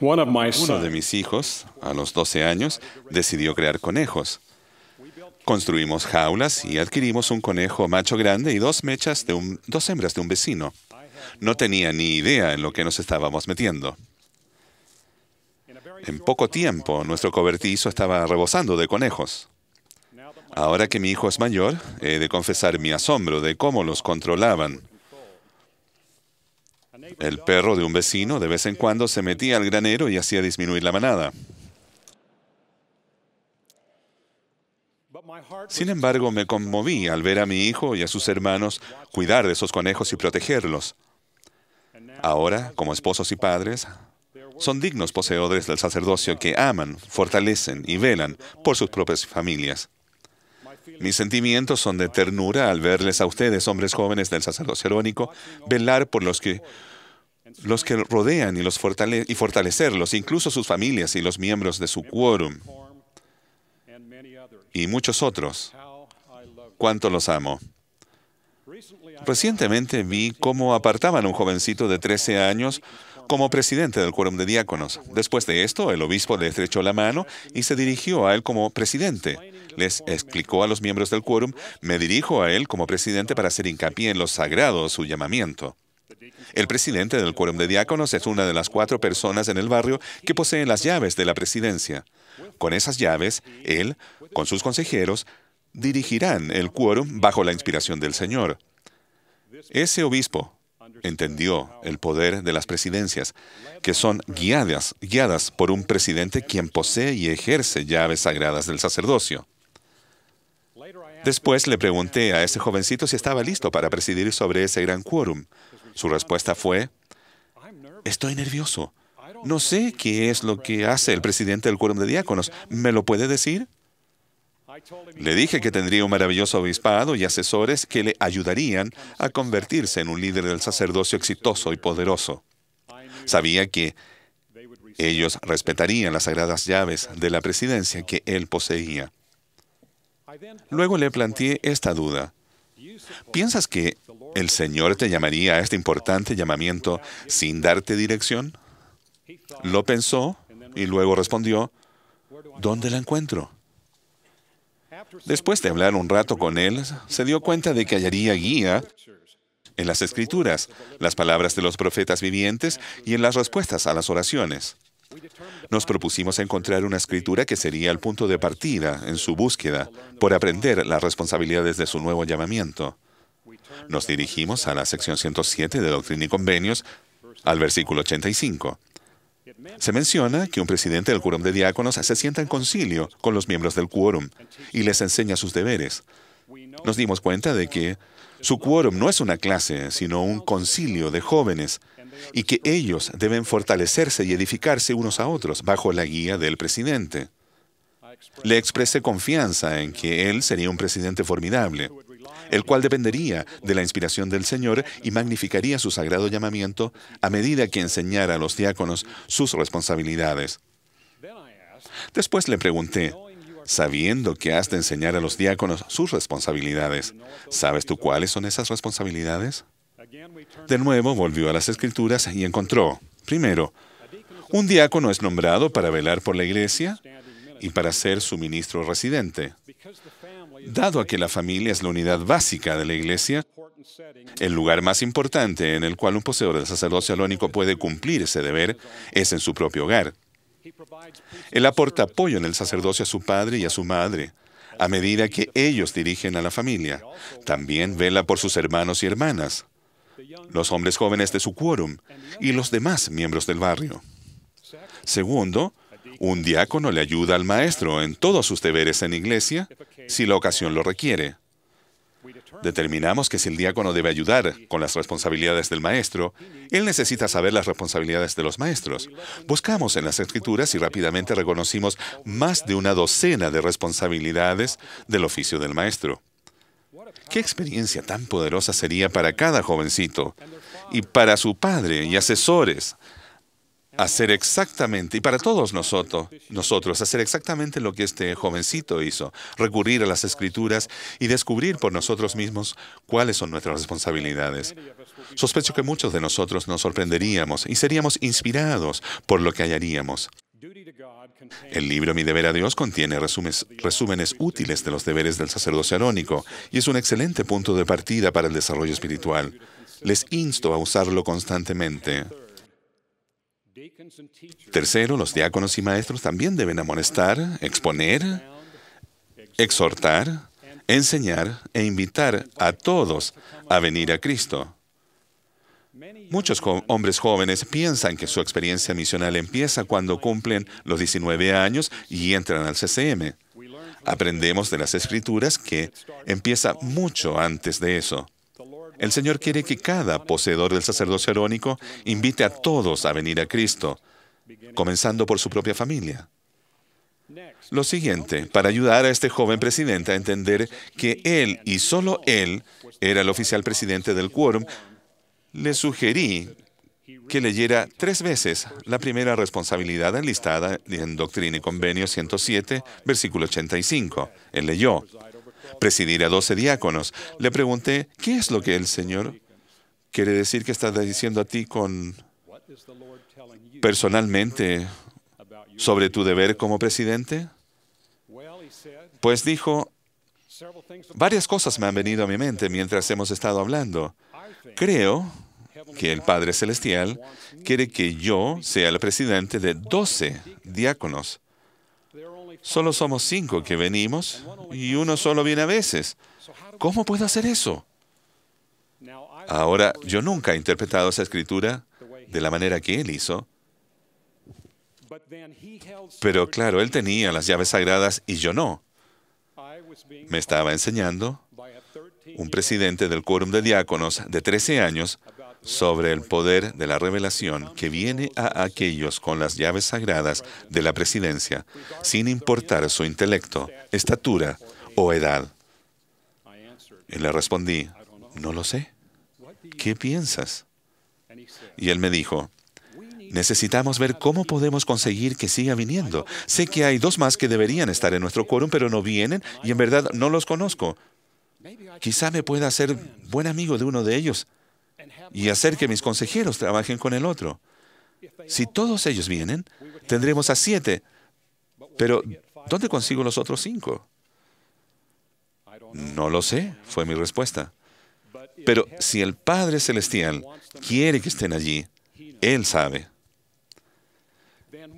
Uno de mis hijos, a los 12 años, decidió crear conejos. Construimos jaulas y adquirimos un conejo macho grande y dos mechas de dos hembras de un vecino. No tenía ni idea en lo que nos estábamos metiendo. En poco tiempo, nuestro cobertizo estaba rebosando de conejos. Ahora que mi hijo es mayor, he de confesar mi asombro de cómo los controlaban. El perro de un vecino de vez en cuando se metía al granero y hacía disminuir la manada. Sin embargo, me conmoví al ver a mi hijo y a sus hermanos cuidar de esos conejos y protegerlos. Ahora, como esposos y padres, son dignos poseedores del sacerdocio que aman, fortalecen y velan por sus propias familias. Mis sentimientos son de ternura al verles a ustedes, hombres jóvenes del sacerdocio herónico, velar por los que los que rodean y, y fortalecerlos, incluso sus familias y los miembros de su quórum y muchos otros. Cuánto los amo. Recientemente vi cómo apartaban a un jovencito de 13 años como presidente del quórum de diáconos. Después de esto, el obispo le estrechó la mano y se dirigió a él como presidente. Les explicó a los miembros del quórum, me dirijo a él como presidente para hacer hincapié en lo sagrado su llamamiento. El presidente del Quórum de Diáconos es una de las cuatro personas en el barrio que poseen las llaves de la presidencia. Con esas llaves, él, con sus consejeros, dirigirán el quórum bajo la inspiración del Señor. Ese obispo entendió el poder de las presidencias, que son guiadas, guiadas por un presidente quien posee y ejerce llaves sagradas del sacerdocio. Después le pregunté a ese jovencito si estaba listo para presidir sobre ese gran quórum, su respuesta fue, estoy nervioso. No sé qué es lo que hace el presidente del quórum de diáconos. ¿Me lo puede decir? Le dije que tendría un maravilloso obispado y asesores que le ayudarían a convertirse en un líder del sacerdocio exitoso y poderoso. Sabía que ellos respetarían las sagradas llaves de la presidencia que él poseía. Luego le planteé esta duda. ¿Piensas que el Señor te llamaría a este importante llamamiento sin darte dirección? Lo pensó y luego respondió, ¿dónde la encuentro? Después de hablar un rato con él, se dio cuenta de que hallaría guía en las escrituras, las palabras de los profetas vivientes y en las respuestas a las oraciones. Nos propusimos encontrar una escritura que sería el punto de partida en su búsqueda por aprender las responsabilidades de su nuevo llamamiento. Nos dirigimos a la sección 107 de Doctrina y Convenios, al versículo 85. Se menciona que un presidente del quórum de diáconos se sienta en concilio con los miembros del quórum y les enseña sus deberes. Nos dimos cuenta de que su quórum no es una clase, sino un concilio de jóvenes y que ellos deben fortalecerse y edificarse unos a otros bajo la guía del presidente. Le expresé confianza en que él sería un presidente formidable, el cual dependería de la inspiración del Señor y magnificaría su sagrado llamamiento a medida que enseñara a los diáconos sus responsabilidades. Después le pregunté, sabiendo que has de enseñar a los diáconos sus responsabilidades, ¿sabes tú cuáles son esas responsabilidades? De nuevo volvió a las escrituras y encontró, primero, un diácono es nombrado para velar por la iglesia y para ser su ministro residente. Dado a que la familia es la unidad básica de la iglesia, el lugar más importante en el cual un poseedor del sacerdocio alónico puede cumplir ese deber es en su propio hogar. Él aporta apoyo en el sacerdocio a su padre y a su madre, a medida que ellos dirigen a la familia. También vela por sus hermanos y hermanas los hombres jóvenes de su quórum y los demás miembros del barrio. Segundo, un diácono le ayuda al maestro en todos sus deberes en iglesia si la ocasión lo requiere. Determinamos que si el diácono debe ayudar con las responsabilidades del maestro, él necesita saber las responsabilidades de los maestros. Buscamos en las escrituras y rápidamente reconocimos más de una docena de responsabilidades del oficio del maestro. Qué experiencia tan poderosa sería para cada jovencito y para su padre y asesores hacer exactamente, y para todos nosotros, nosotros, hacer exactamente lo que este jovencito hizo, recurrir a las escrituras y descubrir por nosotros mismos cuáles son nuestras responsabilidades. Sospecho que muchos de nosotros nos sorprenderíamos y seríamos inspirados por lo que hallaríamos. El libro Mi deber a Dios contiene resúmenes útiles de los deberes del sacerdocio arónico y es un excelente punto de partida para el desarrollo espiritual. Les insto a usarlo constantemente. Tercero, los diáconos y maestros también deben amonestar, exponer, exhortar, enseñar e invitar a todos a venir a Cristo. Muchos hombres jóvenes piensan que su experiencia misional empieza cuando cumplen los 19 años y entran al CCM. Aprendemos de las escrituras que empieza mucho antes de eso. El Señor quiere que cada poseedor del sacerdocio arónico invite a todos a venir a Cristo, comenzando por su propia familia. Lo siguiente, para ayudar a este joven presidente a entender que él y solo él era el oficial presidente del quórum, le sugerí que leyera tres veces la primera responsabilidad enlistada en Doctrina y Convenio 107, versículo 85. Él leyó. Presidir a 12 diáconos. Le pregunté, ¿qué es lo que el Señor quiere decir que está diciendo a ti con personalmente sobre tu deber como presidente? Pues dijo, varias cosas me han venido a mi mente mientras hemos estado hablando. Creo que el Padre Celestial quiere que yo sea el presidente de doce diáconos. Solo somos cinco que venimos y uno solo viene a veces. ¿Cómo puedo hacer eso? Ahora, yo nunca he interpretado esa escritura de la manera que él hizo, pero claro, él tenía las llaves sagradas y yo no. Me estaba enseñando un presidente del Quórum de Diáconos de 13 años sobre el poder de la revelación que viene a aquellos con las llaves sagradas de la presidencia, sin importar su intelecto, estatura o edad. Y le respondí, no lo sé. ¿Qué piensas? Y él me dijo, necesitamos ver cómo podemos conseguir que siga viniendo. Sé que hay dos más que deberían estar en nuestro quórum, pero no vienen y en verdad no los conozco. Quizá me pueda hacer buen amigo de uno de ellos y hacer que mis consejeros trabajen con el otro. Si todos ellos vienen, tendremos a siete. Pero, ¿dónde consigo los otros cinco? No lo sé, fue mi respuesta. Pero si el Padre Celestial quiere que estén allí, Él sabe.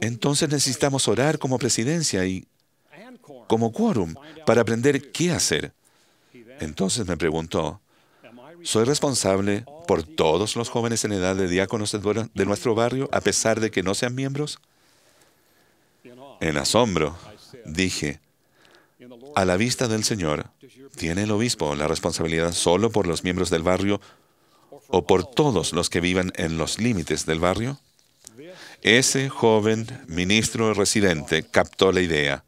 Entonces necesitamos orar como presidencia y como quórum para aprender qué hacer. Entonces me preguntó, ¿soy responsable por todos los jóvenes en edad de diáconos de nuestro barrio, a pesar de que no sean miembros? En asombro, dije, a la vista del Señor, ¿tiene el obispo la responsabilidad solo por los miembros del barrio o por todos los que vivan en los límites del barrio? Ese joven ministro residente captó la idea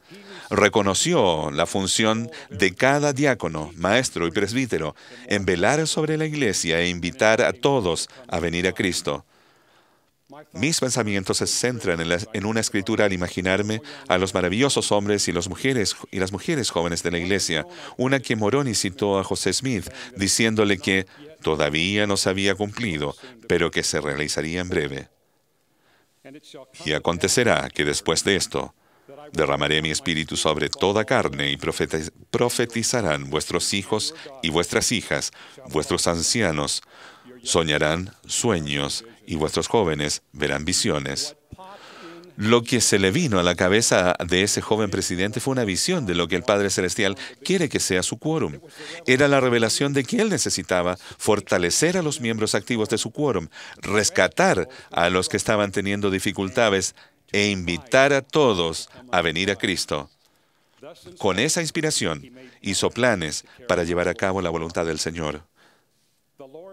reconoció la función de cada diácono, maestro y presbítero en velar sobre la iglesia e invitar a todos a venir a Cristo. Mis pensamientos se centran en, una escritura al imaginarme a los maravillosos hombres y, y las mujeres jóvenes de la iglesia, una que Moroni citó a José Smith diciéndole que todavía no se había cumplido, pero que se realizaría en breve. Y acontecerá que después de esto, Derramaré mi espíritu sobre toda carne y profetizarán vuestros hijos y vuestras hijas, vuestros ancianos, soñarán sueños y vuestros jóvenes verán visiones. Lo que se le vino a la cabeza de ese joven presidente fue una visión de lo que el Padre Celestial quiere que sea su quórum. Era la revelación de que él necesitaba fortalecer a los miembros activos de su quórum, rescatar a los que estaban teniendo dificultades e invitar a todos a venir a Cristo. Con esa inspiración hizo planes para llevar a cabo la voluntad del Señor.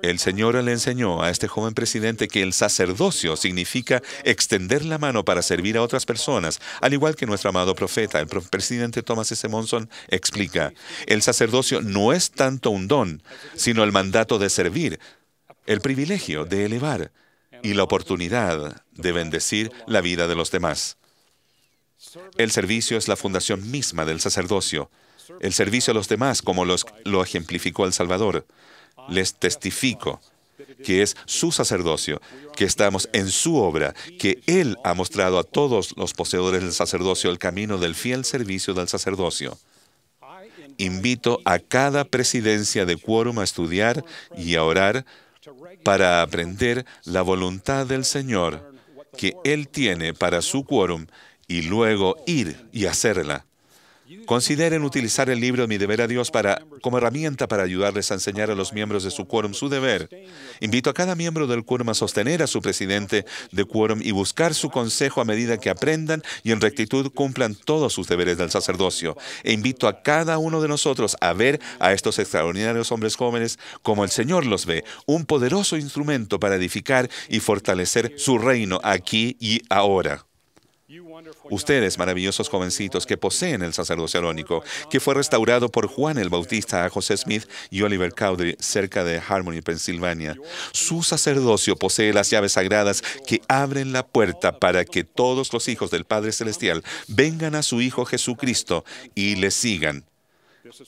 El Señor le enseñó a este joven presidente que el sacerdocio significa extender la mano para servir a otras personas, al igual que nuestro amado profeta, el presidente Thomas S. Monson, explica. El sacerdocio no es tanto un don, sino el mandato de servir, el privilegio de elevar, y la oportunidad de bendecir la vida de los demás. El servicio es la fundación misma del sacerdocio. El servicio a los demás, como los, lo ejemplificó el Salvador. Les testifico que es su sacerdocio, que estamos en su obra, que Él ha mostrado a todos los poseedores del sacerdocio el camino del fiel servicio del sacerdocio. Invito a cada presidencia de quórum a estudiar y a orar para aprender la voluntad del Señor que Él tiene para su quórum y luego ir y hacerla. Consideren utilizar el libro Mi deber a Dios para, como herramienta para ayudarles a enseñar a los miembros de su quórum su deber. Invito a cada miembro del quórum a sostener a su presidente de quórum y buscar su consejo a medida que aprendan y en rectitud cumplan todos sus deberes del sacerdocio. E invito a cada uno de nosotros a ver a estos extraordinarios hombres jóvenes como el Señor los ve, un poderoso instrumento para edificar y fortalecer su reino aquí y ahora. Ustedes, maravillosos jovencitos que poseen el sacerdocio arónico, que fue restaurado por Juan el Bautista a José Smith y Oliver Cowdery cerca de Harmony, Pensilvania. Su sacerdocio posee las llaves sagradas que abren la puerta para que todos los hijos del Padre Celestial vengan a su Hijo Jesucristo y le sigan.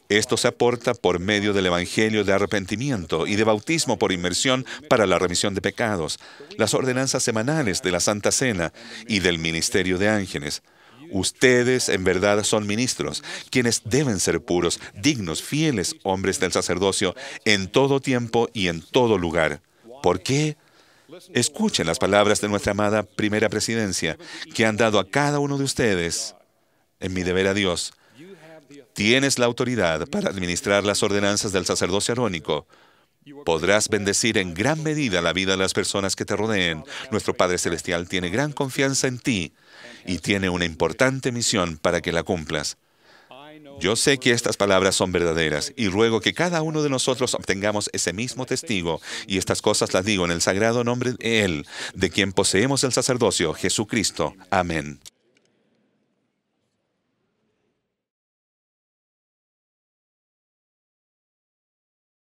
Esto se aporta por medio del Evangelio de arrepentimiento y de bautismo por inmersión para la remisión de pecados, las ordenanzas semanales de la Santa Cena y del ministerio de ángeles. Ustedes en verdad son ministros, quienes deben ser puros, dignos, fieles hombres del sacerdocio en todo tiempo y en todo lugar. ¿Por qué? Escuchen las palabras de nuestra amada primera presidencia, que han dado a cada uno de ustedes en mi deber a Dios Tienes la autoridad para administrar las ordenanzas del sacerdocio arónico. Podrás bendecir en gran medida la vida de las personas que te rodeen. Nuestro Padre Celestial tiene gran confianza en ti y tiene una importante misión para que la cumplas. Yo sé que estas palabras son verdaderas y ruego que cada uno de nosotros obtengamos ese mismo testigo y estas cosas las digo en el sagrado nombre de Él, de quien poseemos el sacerdocio, Jesucristo. Amén.